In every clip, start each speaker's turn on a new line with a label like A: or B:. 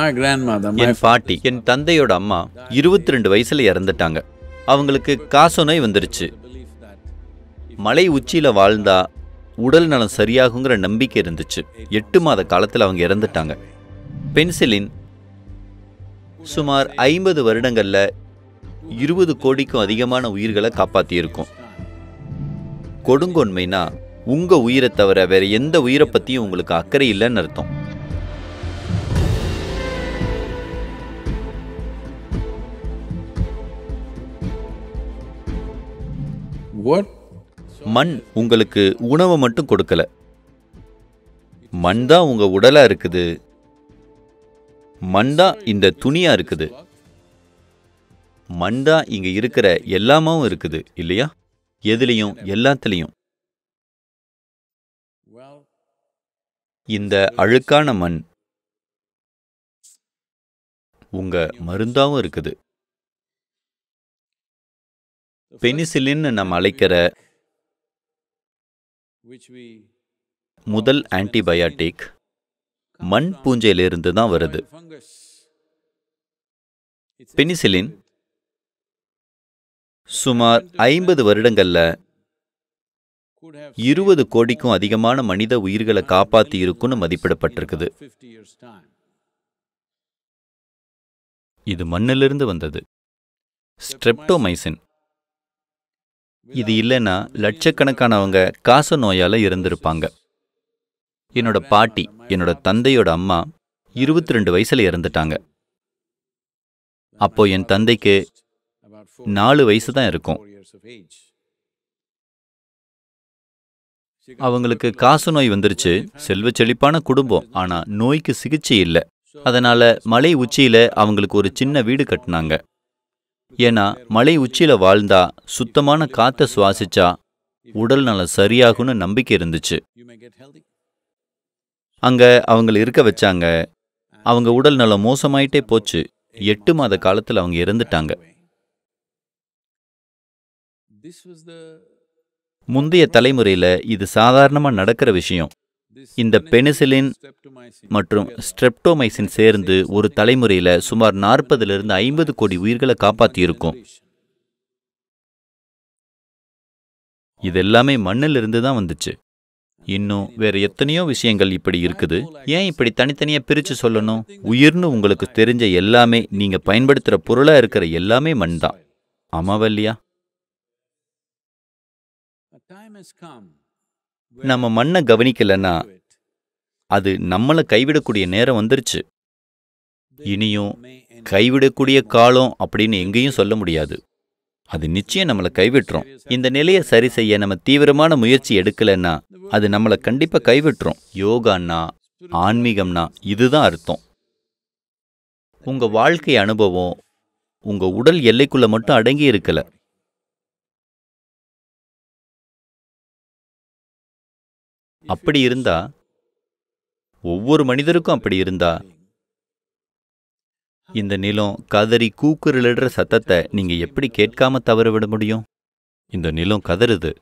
A: என் பாட்டி என் தந்தையோட அம்மா இருபத்தி ரெண்டு வயசுல இறந்துட்டாங்க அவங்களுக்கு காசு நோய் வந்துருச்சு மலை உச்சியில வாழ்ந்தா உடல் நலம் சரியாகுங்கிற நம்பிக்கை இருந்துச்சு எட்டு மாத காலத்தில் அவங்க இறந்துட்டாங்க பென்சிலின் சுமார் ஐம்பது வருடங்களில் இருபது கோடிக்கும் அதிகமான உயிர்களை காப்பாற்றியிருக்கும் கொடுங்கொன்மைனா உங்கள் உயிரை தவிர வேறு எந்த உயிரை பற்றியும் உங்களுக்கு அக்கறை இல்லைன்னு அர்த்தம் மண் உங்களுக்கு உணவை மட்டும் கொடுக்கல மண் தான் உங்க உடலா இருக்குது மண் தான் இந்த துணியா இருக்குது மண் தான் இங்க இருக்கிற எல்லாமாவும் இருக்குது இல்லையா எதுலையும் எல்லாத்துலேயும் இந்த அழுக்கான மண் உங்க மருந்தாவும் இருக்குது பெனிசிலின்னு நம்ம அழைக்கிற முதல் ஆன்டிபயாட்டிக் மண் பூஞ்சையிலிருந்து தான் வருது பெனிசிலின் சுமார் ஐம்பது வருடங்களில் இருபது கோடிக்கும் அதிகமான மனித உயிர்களை காப்பாற்றி இருக்குன்னு மதிப்பிடப்பட்டிருக்குது இது மண்ணிலிருந்து வந்தது ஸ்ட்ரெப்டோமைசின் இது இல்லைன்னா லட்சக்கணக்கானவங்க காச நோயால் இறந்திருப்பாங்க என்னோட பாட்டி என்னோட தந்தையோட அம்மா இருபத்தி ரெண்டு வயசில் இறந்துட்டாங்க அப்போ என் தந்தைக்கு நாலு வயசு தான் இருக்கும் அவங்களுக்கு காச நோய் வந்துருச்சு செல்வ செழிப்பான குடும்பம் ஆனா நோய்க்கு சிகிச்சை இல்லை அதனால மலை உச்சியில அவங்களுக்கு ஒரு சின்ன வீடு கட்டினாங்க ஏன்னா மலை உச்சியில வாழ்ந்தா சுத்தமான காத்த சுவாசிச்சா உடல் நல்ல சரியாகும்னு நம்பிக்கை இருந்துச்சு அங்க அவங்களை இருக்க வச்சாங்க அவங்க உடல் நலம் மோசமாயிட்டே போச்சு எட்டு மாத காலத்தில் அவங்க இறந்துட்டாங்க முந்தைய தலைமுறையில் இது சாதாரணமாக நடக்கிற விஷயம் இந்த பெனிசிலின் மற்றும் ஸ்ட்ரெப்டோமைசின் சேர்ந்து ஒரு தலைமுறையில் சுமார் நாற்பதுலேருந்து ஐம்பது கோடி உயிர்களை காப்பாற்றியிருக்கும் இது எல்லாமே மண்ணிலிருந்து தான் வந்துச்சு இன்னும் வேற எத்தனையோ விஷயங்கள் இப்படி இருக்குது ஏன் இப்படி தனித்தனியா பிரிச்சு சொல்லணும் உயிர்னு உங்களுக்கு தெரிஞ்ச எல்லாமே நீங்க பயன்படுத்துற பொருளா இருக்கிற எல்லாமே மண் தான் ஆமாவா நம்ம மண்ணை கவனிக்கலன்னா அது நம்மளை கைவிடக்கூடிய நேரம் வந்துருச்சு இனியும் கைவிடக்கூடிய காலம் அப்படின்னு எங்கேயும் சொல்ல முடியாது அது நிச்சயம் நம்மளை கைவிட்டுரும் இந்த நிலையை சரி செய்ய நம்ம தீவிரமான முயற்சி எடுக்கலன்னா அது நம்மளை கண்டிப்பாக கைவிட்டுரும் யோகான்னா ஆன்மீகம்னா இதுதான் அர்த்தம் உங்கள் வாழ்க்கை அனுபவம் உங்கள் உடல் எல்லைக்குள்ளே மட்டும் அடங்கி இருக்கலை அப்படி இருந்தா ஒவ்வொரு மனிதருக்கும் அப்படி இருந்தா இந்த நிலம் கதறி கூக்குரலிடுற சத்தத்தை நீங்க எப்படி கேட்காம தவற விட முடியும் இந்த நிலம் கதறுது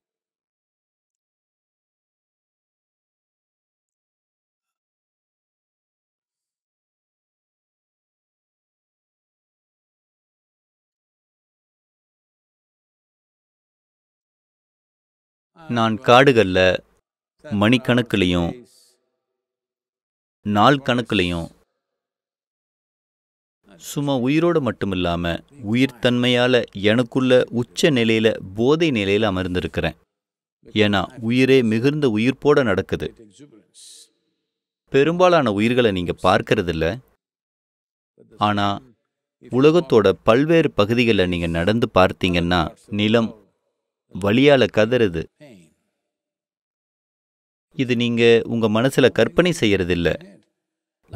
A: நான் காடுகளில் மணிக்கணக்கிலையும் நாள் கணக்கிலையும் சும்மா உயிரோடு மட்டும் இல்லாமல் உயிர்த்தன்மையால் எனக்குள்ள உச்ச நிலையில் போதை நிலையில் அமர்ந்திருக்கிறேன் ஏன்னா உயிரே மிகுந்த உயிர்ப்போட நடக்குது பெரும்பாலான உயிர்களை நீங்கள் பார்க்கறதில்ல ஆனால் உலகத்தோட பல்வேறு பகுதிகளில் நீங்கள் நடந்து பார்த்தீங்கன்னா நிலம் வழியால் கதறுது இது நீங்க உங்க மனசுல கற்பனை செய்யறதில்ல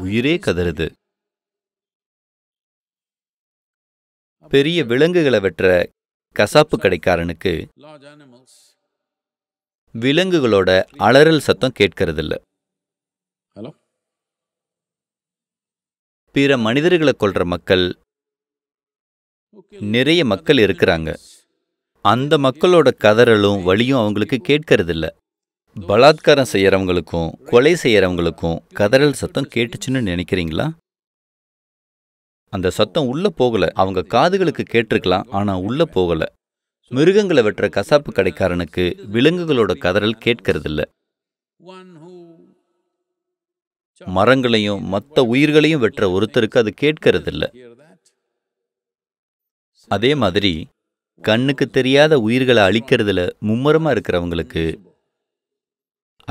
A: உயிரே கதறுது பெரிய விலங்குகளை வெட்டுற கசாப்பு கடைக்காரனுக்கு விலங்குகளோட அலறல் சத்தம் கேட்கறதில்ல பிற மனிதர்களை கொள்ற மக்கள் நிறைய மக்கள் இருக்கிறாங்க அந்த மக்களோட கதறலும் வழியும் அவங்களுக்கு கேட்கறதில்ல பலாத்காரம் செய்கிறவங்களுக்கும் கொலை செய்கிறவங்களுக்கும் கதறல் சத்தம் கேட்டுச்சுன்னு நினைக்கிறீங்களா அந்த சத்தம் உள்ளே போகலை அவங்க காதுகளுக்கு கேட்டிருக்கலாம் ஆனால் உள்ளே போகலை மிருகங்களை வெட்டுற கசாப்பு கடைக்காரனுக்கு விலங்குகளோட கதறல் கேட்கறதில்ல மரங்களையும் மற்ற உயிர்களையும் வெட்டுற ஒருத்தருக்கு அது கேட்கறதில்ல அதே மாதிரி கண்ணுக்கு தெரியாத உயிர்களை அழிக்கிறதுல மும்முரமாக இருக்கிறவங்களுக்கு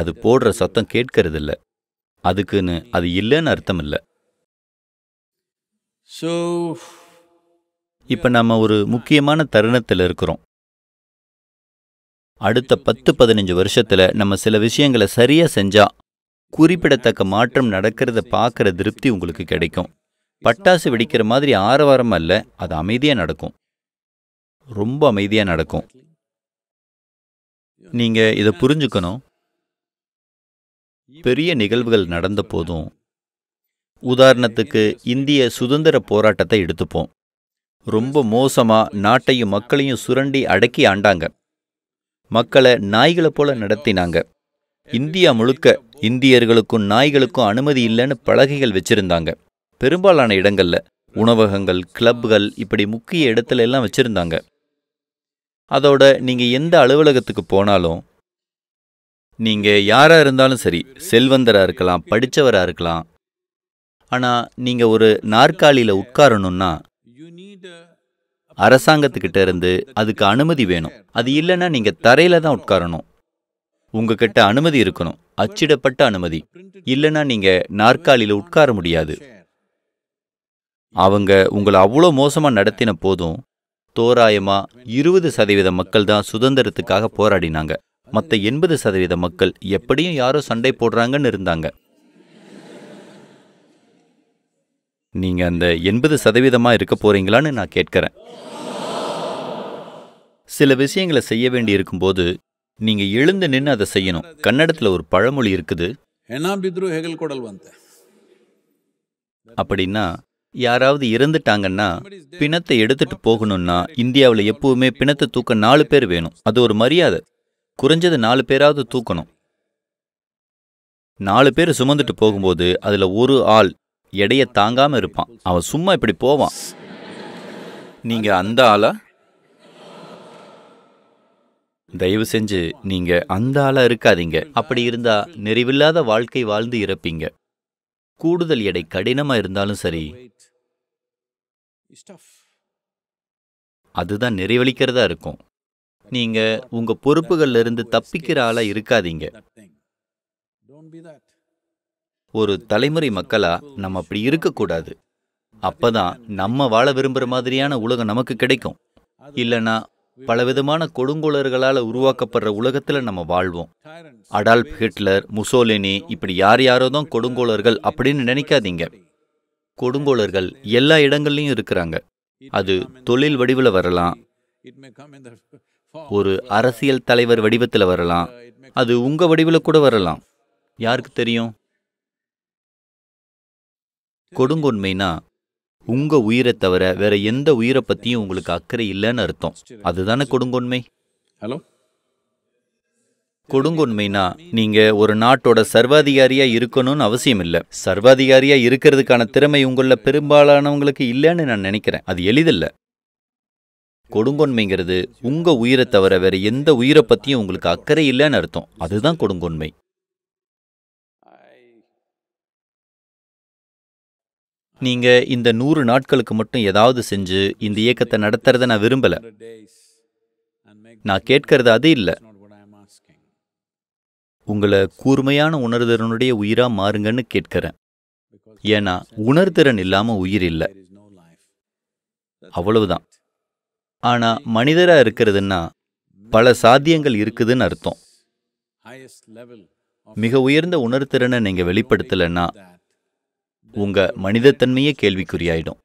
A: அது போடுற சத்தம் கேட்கறதில்ல அதுக்குன்னு அது இல்லைன்னு அர்த்தம் இல்லை ஸோ இப்போ நம்ம ஒரு முக்கியமான தருணத்தில் இருக்கிறோம் அடுத்த பத்து பதினஞ்சு வருஷத்தில் நம்ம சில விஷயங்களை சரியாக செஞ்சால் குறிப்பிடத்தக்க மாற்றம் நடக்கிறத பார்க்குற திருப்தி உங்களுக்கு கிடைக்கும் பட்டாசு வெடிக்கிற மாதிரி ஆரவாரம் அல்ல அது அமைதியாக நடக்கும் ரொம்ப அமைதியாக நடக்கும் நீங்கள் இதை புரிஞ்சுக்கணும் பெரிய நிகழ்வுகள் நடந்த போதும் உதாரணத்துக்கு இந்திய சுதந்திர போராட்டத்தை எடுத்துப்போம் ரொம்ப மோசமாக நாட்டையும் மக்களையும் சுரண்டி அடக்கி ஆண்டாங்க மக்களை நாய்களை போல நடத்தினாங்க இந்தியா முழுக்க இந்தியர்களுக்கும் நாய்களுக்கும் அனுமதி இல்லைன்னு பலகைகள் வச்சிருந்தாங்க பெரும்பாலான இடங்கள்ல உணவகங்கள் கிளப்புகள் இப்படி முக்கிய இடத்துல எல்லாம் வச்சிருந்தாங்க அதோட நீங்க எந்த அலுவலகத்துக்கு போனாலும் நீங்கள் யாராக இருந்தாலும் சரி செல்வந்தராக இருக்கலாம் படித்தவராக இருக்கலாம் ஆனால் நீங்கள் ஒரு நாற்காலியில் உட்காரணும்னா அரசாங்கத்துக்கிட்ட இருந்து அதுக்கு அனுமதி வேணும் அது இல்லைன்னா நீங்கள் தரையில் தான் உட்காரணும் உங்ககிட்ட அனுமதி இருக்கணும் அச்சிடப்பட்ட அனுமதி இல்லைன்னா நீங்கள் நாற்காலியில் உட்கார முடியாது அவங்க உங்களை அவ்வளோ மோசமாக நடத்தின போதும் தோராயமாக இருபது சதவீத மக்கள் தான் சுதந்திரத்துக்காக போராடினாங்க மற்ற எண்பது சதவீத மக்கள் எப்படியும் யாரோ சண்டை போடுறாங்கன்னு இருந்தாங்க நீங்க அந்த எண்பது சதவீதமா இருக்க போறீங்களான்னு நான் கேட்கிறேன் சில விஷயங்களை செய்ய வேண்டி இருக்கும்போது நீங்க எழுந்து நின்று அதை செய்யணும் கன்னடத்துல ஒரு பழமொழி இருக்குது அப்படின்னா யாராவது இறந்துட்டாங்கன்னா பிணத்தை எடுத்துட்டு போகணும்னா இந்தியாவில் எப்பவுமே பிணத்தை தூக்க நாலு பேர் வேணும் அது ஒரு மரியாதை குறைஞ்சது நாலு பேராவது தூக்கணும் நாலு பேர் சுமந்துட்டு போகும்போது அதில் ஒரு ஆள் எடைய தாங்காமல் இருப்பான் அவன் சும்மா இப்படி போவான் நீங்கள் அந்த ஆளா தயவு செஞ்சு நீங்கள் அந்த ஆளாக இருக்காதீங்க அப்படி இருந்தால் நிறைவில்லாத வாழ்க்கை வாழ்ந்து இறப்பீங்க கூடுதல் எடை கடினமாக இருந்தாலும் சரி அதுதான் நிறைவளிக்கிறதா இருக்கும் நீங்கள் உங்கள் இருந்து தப்பிக்கிற ஆளாக இருக்காதீங்க ஒரு தலைமுறை மக்களா நம்ம அப்படி இருக்கக்கூடாது அப்பதான் நம்ம வாழ விரும்புகிற மாதிரியான உலகம் நமக்கு கிடைக்கும் இல்லனா பலவிதமான கொடுங்கோளர்களால் உருவாக்கப்படுற உலகத்தில் நம்ம வாழ்வோம் அடால்ப் ஹிட்லர் முசோலினி இப்படி யார் யாரோ தான் கொடுங்கோளர்கள் அப்படின்னு நினைக்காதீங்க கொடுங்கோளர்கள் எல்லா இடங்கள்லையும் இருக்கிறாங்க அது தொழில் வடிவில் வரலாம் ஒரு அரசியல் தலைவர் வடிவத்தில் வரலாம் அது உங்கள் வடிவில் கூட வரலாம் யாருக்கு தெரியும் கொடுங்கொன்மைனா உங்கள் உயிரை தவிர வேற எந்த உயிரை பற்றியும் உங்களுக்கு அக்கறை இல்லைன்னு அர்த்தம் அதுதானே கொடுங்கொன்மை ஹலோ கொடுங்கொன்மைனா நீங்க ஒரு நாட்டோட சர்வாதிகாரியா இருக்கணும்னு அவசியம் இல்லை சர்வாதிகாரியா இருக்கிறதுக்கான திறமை உங்களில் பெரும்பாலானவங்களுக்கு இல்லைன்னு நான் நினைக்கிறேன் அது எளிதில்லை கொடுங்கொன்மைங்கிறது உங்கள் உயிரை தவிர வேற எந்த உயிரை பற்றியும் உங்களுக்கு அக்கறை இல்லைன்னு அர்த்தம் அதுதான் கொடுங்கொன்மை நீங்கள் இந்த நூறு நாட்களுக்கு மட்டும் ஏதாவது செஞ்சு இந்த இயக்கத்தை நடத்துறத நான் விரும்பலை நான் கேட்கறது அது இல்லை உங்களை கூர்மையான உணர்திறனுடைய உயிராக மாறுங்கன்னு கேட்கிறேன் ஏன்னா உணர்திறன் இல்லாமல் உயிர் இல்லை அவ்வளவுதான் ஆனால் மனிதராக இருக்கிறதுன்னா பல சாத்தியங்கள் இருக்குதுன்னு அர்த்தம் மிக உயர்ந்த உணர்திறனை நீங்கள் வெளிப்படுத்தலைன்னா உங்கள் மனிதத்தன்மையே கேள்விக்குறியாயிடும்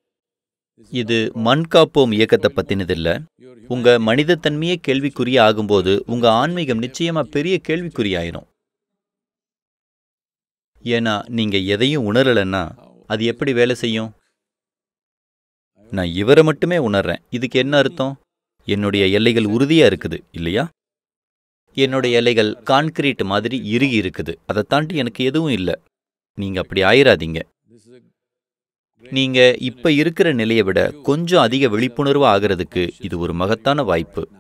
A: இது மண் காப்போம் இயக்கத்தை பற்றினதில்லை உங்கள் மனிதத்தன்மையே கேள்விக்குறி ஆகும்போது உங்கள் ஆன்மீகம் நிச்சயமாக பெரிய கேள்விக்குறி ஏன்னா நீங்கள் எதையும் உணரலைன்னா அது எப்படி வேலை செய்யும் நான் இவரை மட்டுமே உணர்றேன் இதுக்கு என்ன அர்த்தம் என்னுடைய எல்லைகள் உறுதியாக இருக்குது இல்லையா என்னுடைய எல்லைகள் கான்கிரீட் மாதிரி இறுகி இருக்குது அதை தாண்டி எனக்கு எதுவும் இல்லை நீங்கள் அப்படி ஆயிராதீங்க நீங்கள் இப்போ இருக்கிற நிலையை விட கொஞ்சம் அதிக விழிப்புணர்வு ஆகிறதுக்கு இது ஒரு மகத்தான வாய்ப்பு